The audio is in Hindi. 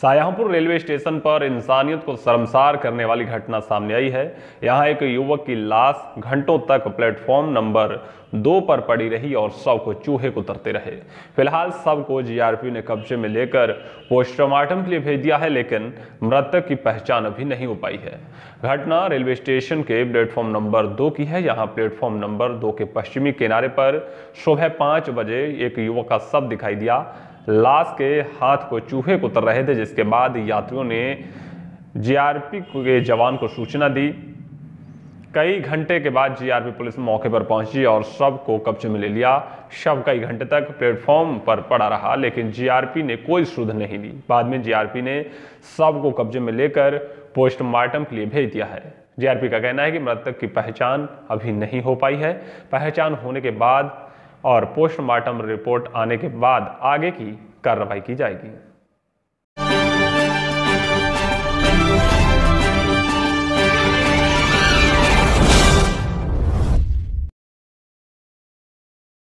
सायापुर रेलवे स्टेशन पर इंसानियत को शर्मसार करने वाली घटना सामने आई है यहाँ एक युवक की लाश घंटों तक प्लेटफॉर्म नंबर दो पर पड़ी रही और शव को चूहे तरते रहे फिलहाल शव को जीआरपी ने कब्जे में लेकर पोस्टमार्टम के लिए भेज दिया है लेकिन मृतक की पहचान अभी नहीं हो पाई है घटना रेलवे स्टेशन के प्लेटफॉर्म नंबर दो की है यहाँ प्लेटफॉर्म नंबर दो के पश्चिमी किनारे पर सुबह पाँच बजे एक युवक का शव दिखाई दिया लाश के हाथ को चूहे को उतर रहे थे जिसके बाद यात्रियों ने जीआरपी के जवान को सूचना दी कई घंटे के बाद जीआरपी पुलिस मौके पर पहुंची और शव को कब्जे में ले लिया शव कई घंटे तक प्लेटफॉर्म पर पड़ा रहा लेकिन जीआरपी ने कोई सुध नहीं ली बाद में जीआरपी ने शव को कब्जे में लेकर पोस्टमार्टम के लिए भेज दिया है जीआरपी का कहना है कि मृतक की पहचान अभी नहीं हो पाई है पहचान होने के बाद और पोस्टमार्टम रिपोर्ट आने के बाद आगे की कार्रवाई की जाएगी